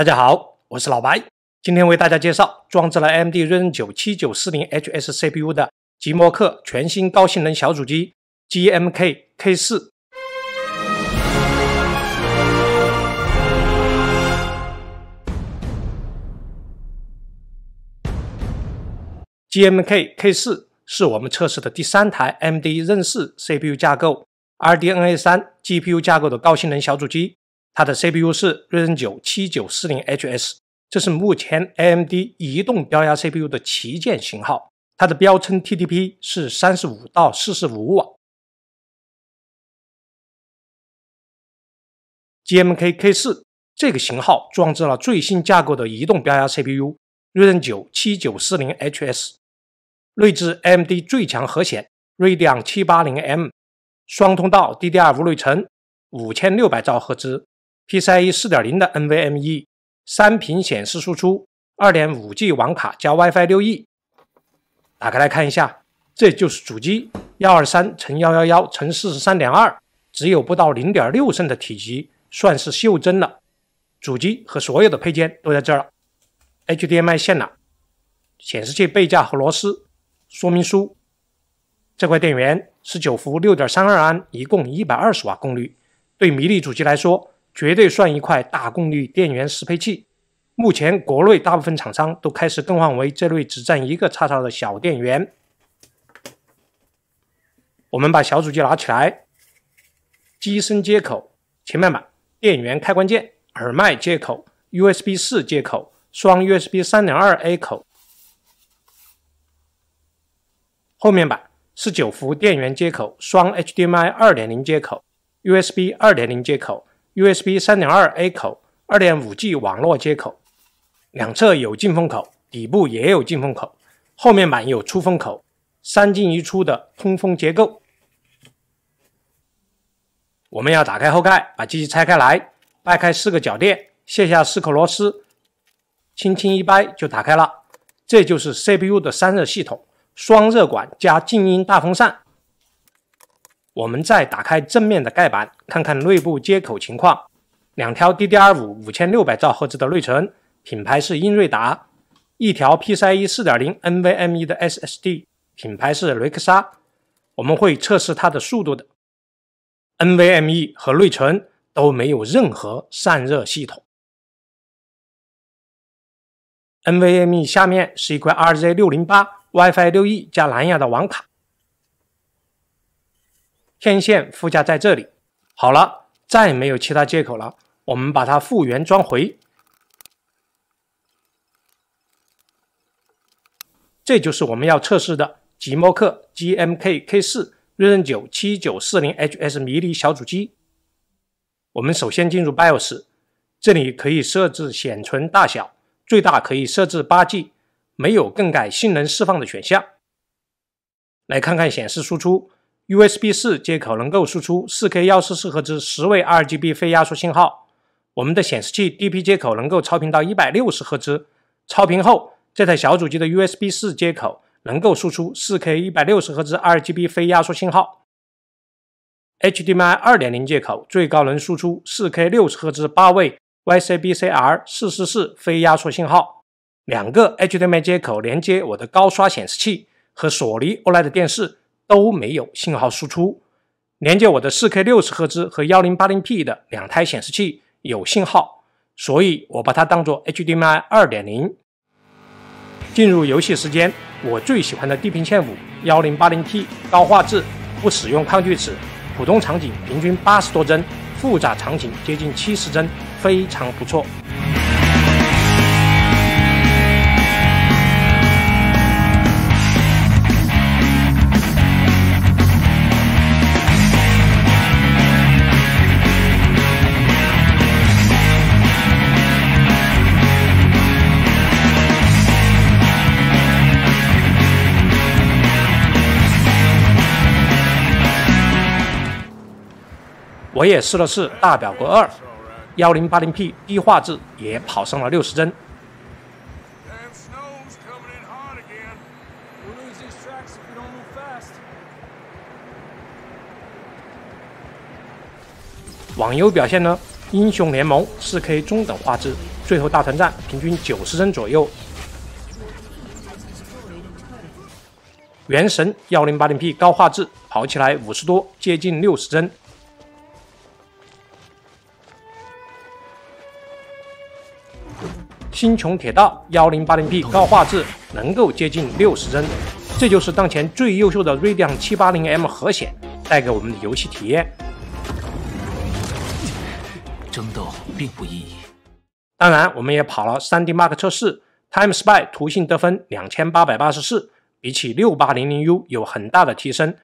大家好，我是老白，今天为大家介绍装载了 AMD 锐龙九七九四零 HS CPU 的吉摩克全新高性能小主机 GMK K 四。GMK K 四是我们测试的第三台 m d 锐四 CPU 架构 RDNA 三 GPU 架构的高性能小主机。它的 CPU 是锐龙九七九四零 HS，这是目前 AMD 移动标压 CPU 的旗舰型号。它的标称 TDP 是三十五到四十五瓦。GMK K 四这个型号装置了最新架构的移动标压 CPU 锐 n 九七九四零 HS，内置 AMD 最强核显锐炬七八零 M，双通道 DDR 5内存，五千六百兆赫兹。PCIe 四点零的 NVMe 三屏显示输出，二点五 G 网卡加 WiFi 六 E，打开来看一下，这就是主机幺二三乘幺幺幺乘四十三点二，只有不到零点六升的体积，算是袖珍了。主机和所有的配件都在这儿了，HDMI 线缆、显示器背架和螺丝、说明书。这块电源是九伏六点三二安，一共一百二十瓦功率，对迷你主机来说。绝对算一块大功率电源适配器。目前国内大部分厂商都开始更换为这类只占一个插槽的小电源。我们把小主机拿起来，机身接口，前面板电源开关键，耳麦接口，USB 四接口，双 USB 三点二 A 口。后面板是九伏电源接口，双 HDMI 二点零接口，USB 二点零接口。USB 三点二 A 口、二点五 G 网络接口，两侧有进风口，底部也有进风口，后面板有出风口，三进一出的通风结构。我们要打开后盖，把机器拆开来，掰开四个脚垫，卸下四颗螺丝，轻轻一掰就打开了。这就是 CPU 的散热系统，双热管加静音大风扇。我们再打开正面的盖板，看看内部接口情况。两条 DDR 五五千六百兆赫兹的内存，品牌是英瑞达；一条 PCIe 四点零 NVMe 的 SSD，品牌是雷克沙。我们会测试它的速度的。NVMe 和内存都没有任何散热系统。NVMe 下面是一块 RZ 六零八 WiFi 六 E 加蓝牙的网卡。天线附加在这里，好了，再没有其他接口了。我们把它复原装回，这就是我们要测试的极摩客 GMKK 四锐刃九七九四零 HS 迷你小主机。我们首先进入 BIOS，这里可以设置显存大小，最大可以设置八 G，没有更改性能释放的选项。来看看显示输出。USB 四接口能够输出四 K 幺四四赫兹十位 RGB 非压缩信号。我们的显示器 DP 接口能够超频到一百六十赫兹，超频后这台小主机的 USB 四接口能够输出四 K 一百六十赫兹 RGB 非压缩信号。HDMI 二点零接口最高能输出四 K 六十赫兹八位 YCbCr 四四四非压缩信号。两个 HDMI 接口连接我的高刷显示器和索尼 OLED 电视。都没有信号输出，连接我的 4K 60赫兹和 1080P 的两台显示器有信号，所以我把它当做 HDMI 2.0。进入游戏时间，我最喜欢的地平线五 1080P 高画质，不使用抗锯齿，普通场景平均八十多帧，复杂场景接近七十帧，非常不错。我也试了试大表哥二，幺零八零 P 低画质也跑上了六十帧。网游表现呢？英雄联盟四 K 中等画质，最后大团战平均九十帧左右。原神幺零八零 P 高画质跑起来五十多，接近六十帧。星穹铁道幺零八零 P 高画质能够接近六十帧，这就是当前最优秀的 r a d e 七八零 M 核显带给我们的游戏体验。争斗并不意义。当然，我们也跑了 3D Mark 测试，Time Spy 图形得分两千八百八十四，比起六八零零 U 有很大的提升。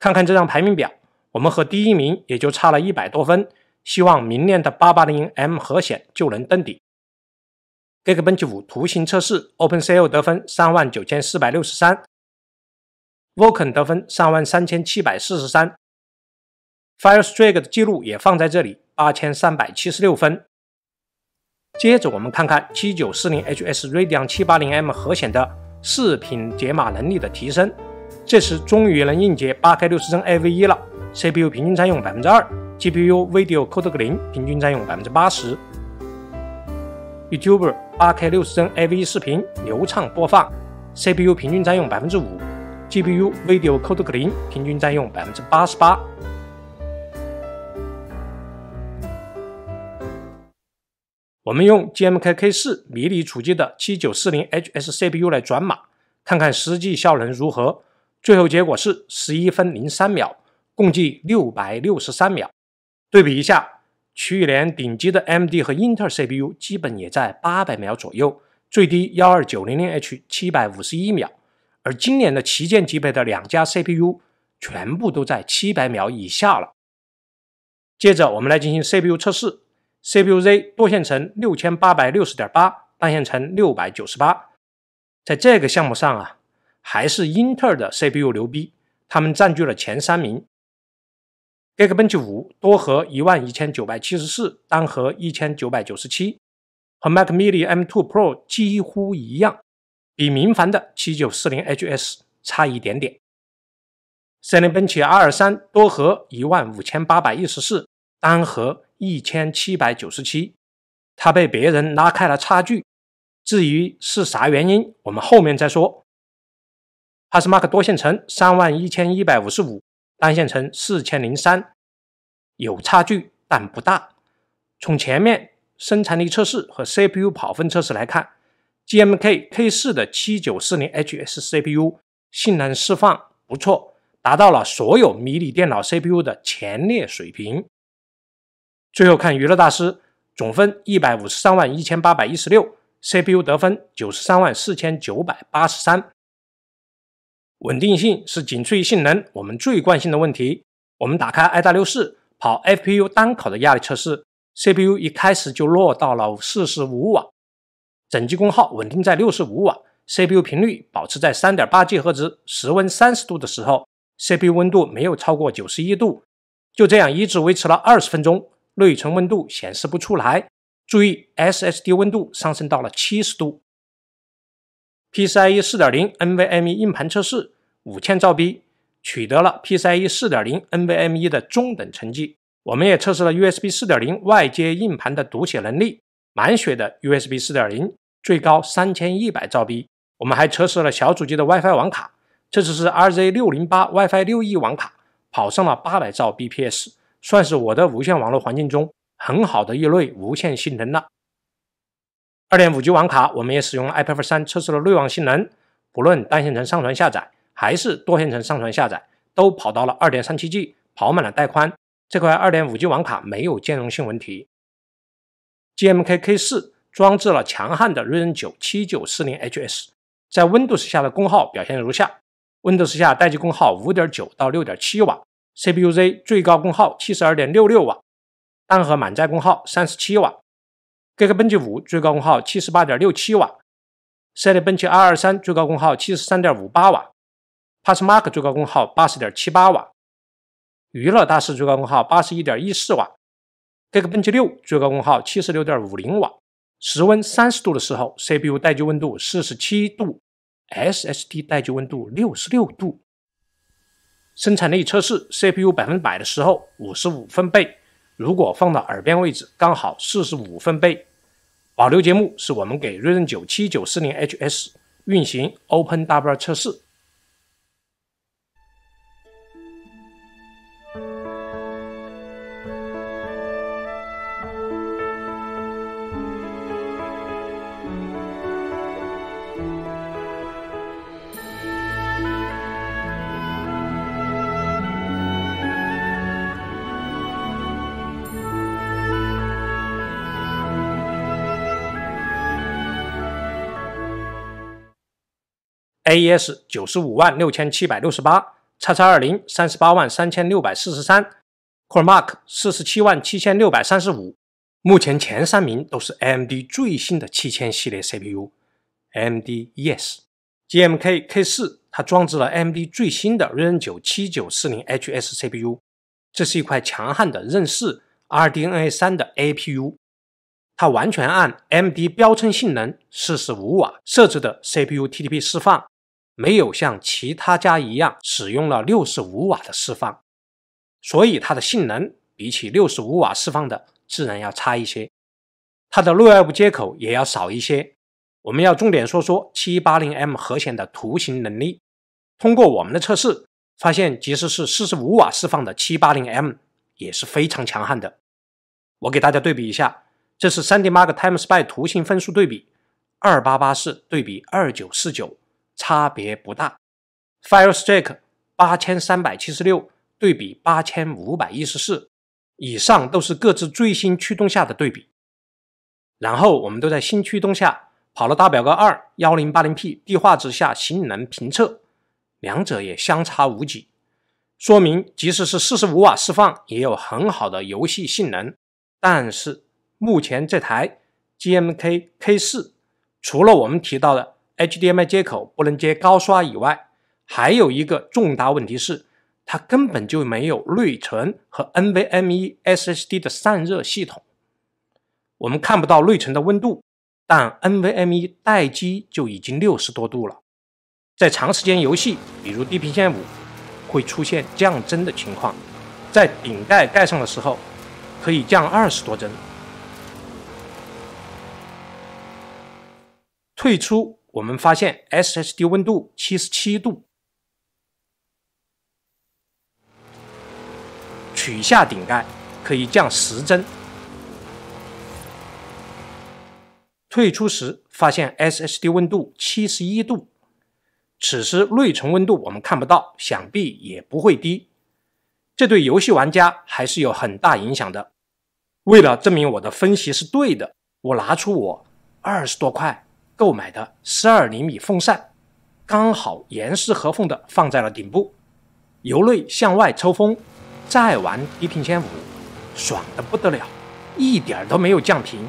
看看这张排名表，我们和第一名也就差了一百多分，希望明年的八八零 M 核显就能登顶。Geekbench 五图形测试，OpenCL 得分三万九千四百六十三 v o l k a n 得分三万三千七百四十三，Firestrike 的记录也放在这里，八千三百七十六分。接着我们看看七九四零 HS Radeon 七八零 M 核显的视频解码能力的提升，这时终于能应接八 K 六十帧 AV1 了，CPU 平均占用百分之二，GPU Video Codec 零平均占用百分之八十，Youtuber。8K 60帧 a v 视频流畅播放，CPU 平均占用百分之五，GPU Video Codec 零平均占用百分之八十八。我们用 GMK K4 迷你主机的7940 H S CPU 来转码，看看实际效能如何。最后结果是十一分零三秒，共计六百六十三秒。对比一下。去年顶级的 m d 和英特尔 CPU 基本也在八百秒左右，最低幺二九零零 H 七百五十一秒，而今年的旗舰级别的两家 CPU 全部都在七百秒以下了。接着我们来进行 CPU 测试，CPUZ 多线程六千八百六十点八，单线程六百九十八，在这个项目上啊，还是英特尔的 CPU 牛逼，他们占据了前三名。Geekbench 五多核一万一千九百七十四，单核一千九百九十七，和 Mac Mini M2 Pro 几乎一样，比明矾的七九四零 HS 差一点点。森林奔奇 r 三多核一万五千八百一十四，单核一千七百九十七，它被别人拉开了差距。至于是啥原因，我们后面再说。p a s m a c 多线程三万一千一百五十五。单线程四千零三，有差距但不大。从前面生产力测试和 CPU 跑分测试来看，GMK K4 的七九四零 HS CPU 性能释放不错，达到了所有迷你电脑 CPU 的前列水平。最后看娱乐大师，总分一百五十三万一千八百一十六，CPU 得分九十三万四千九百八十三。稳定性是仅次于性能，我们最关心的问题。我们打开 i w 6 4跑 FPU 单口的压力测试，CPU 一开始就落到了四十五瓦，整机功耗稳定在六十五瓦，CPU 频率保持在三点八 G 赫兹，室温三十度的时候，CPU 温度没有超过九十一度，就这样一直维持了二十分钟。内存温度显示不出来，注意 SSD 温度上升到了七十度。PCIe 4.0 NVMe 硬盘测试五千兆 B，取得了 PCIe 4.0 NVMe 的中等成绩。我们也测试了 USB 4.0外接硬盘的读写能力，满血的 USB 4.0最高三千一百兆 B。我们还测试了小主机的 WiFi 网卡，这次是 RZ608 WiFi 六 E 网卡跑上了八百兆 bps，算是我的无线网络环境中很好的一类无线性能了。二点五 G 网卡，我们也使用 i p a d 三测试了内网性能。不论单线程上传下载，还是多线程上传下载，都跑到了二点三七 G，跑满了带宽。这块二点五 G 网卡没有兼容性问题。GMK K 四装置了强悍的锐 n 九七九四零 HS，在 Windows 下的功耗表现如下：Windows 下待机功耗五点九到六点七瓦，CPU Z 最高功耗七十二点六六瓦，单核满载功耗三十七瓦。Geekbench 五最高功耗七十八点六七瓦赛 e 奔 e r 二三最高功耗七十三点五八瓦，PassMark 最高功耗八十点七八瓦，娱乐大师最高功耗八十一点一四瓦，Geekbench 六最高功耗七十六点五零瓦，室温三十度的时候，CPU 待机温度四十七度，SSD 待机温度六十六度，生产力测试 CPU 百分百的时候五十五分贝。如果放到耳边位置，刚好四十五分贝。保留节目是我们给 r y z e 九9 7940HS 运行 OpenW 测试。A.E.S. 九十五万六千七百六十八，叉叉二零三十八万三千六百四十三，Core Mark 四十七万七千六百三十五。目前前三名都是 M.D. 最新的七千系列 C.P.U.，M.D. Yes，G.M.K.K 四它装置了 M.D. 最新的 Ryzen 九七九四零 H.S.C.P.U.，这是一块强悍的任四 R.D.N.A. 三的 A.P.U.，它完全按 M.D. 标称性能四十五瓦设置的 c p u t d p 释放。没有像其他家一样使用了六十五瓦的释放，所以它的性能比起六十五瓦释放的自然要差一些。它的外部接口也要少一些。我们要重点说说七八零 M 核显的图形能力。通过我们的测试发现，即使是四十五瓦释放的七八零 M 也是非常强悍的。我给大家对比一下，这是三 D Mark Time Spy 图形分数对比，二八八四对比二九四九。差别不大，Fire Strike 八千三百七十六对比八千五百一十四，以上都是各自最新驱动下的对比。然后我们都在新驱动下跑了大表哥二幺零八零 P 低画质下性能评测，两者也相差无几，说明即使是四十五瓦释放也有很好的游戏性能。但是目前这台 GMK K 四，除了我们提到的。HDMI 接口不能接高刷以外，还有一个重大问题是，它根本就没有内存和 NVMe SSD 的散热系统。我们看不到内存的温度，但 NVMe 待机就已经六十多度了。在长时间游戏，比如《地平线5》，会出现降帧的情况。在顶盖盖上的时候，可以降二十多帧。退出。我们发现 SSD 温度七十七度，取下顶盖可以降十帧。退出时发现 SSD 温度七十一度，此时内存温度我们看不到，想必也不会低。这对游戏玩家还是有很大影响的。为了证明我的分析是对的，我拿出我二十多块。购买的十二厘米风扇，刚好严丝合缝地放在了顶部，由内向外抽风，再玩低频千五，爽得不得了，一点都没有降频。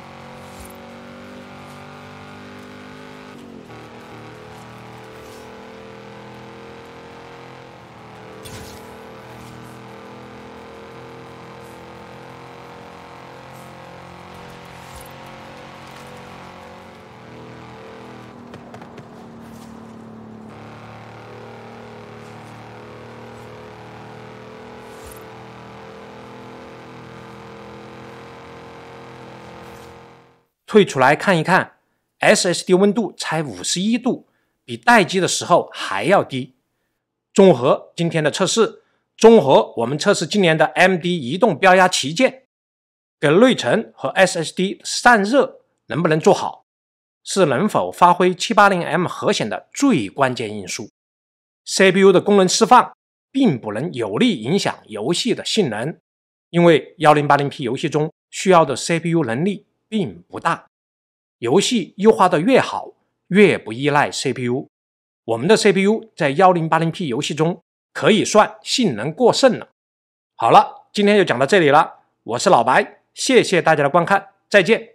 退出来看一看，SSD 温度才五十一度，比待机的时候还要低。综合今天的测试，综合我们测试今年的 M D 移动标压旗舰的内存和 SSD 散热能不能做好，是能否发挥七八零 M 核显的最关键因素。C P U 的功能释放并不能有力影响游戏的性能，因为幺零八零 P 游戏中需要的 C P U 能力。并不大，游戏优化的越好，越不依赖 CPU。我们的 CPU 在幺零八零 P 游戏中可以算性能过剩了。好了，今天就讲到这里了。我是老白，谢谢大家的观看，再见。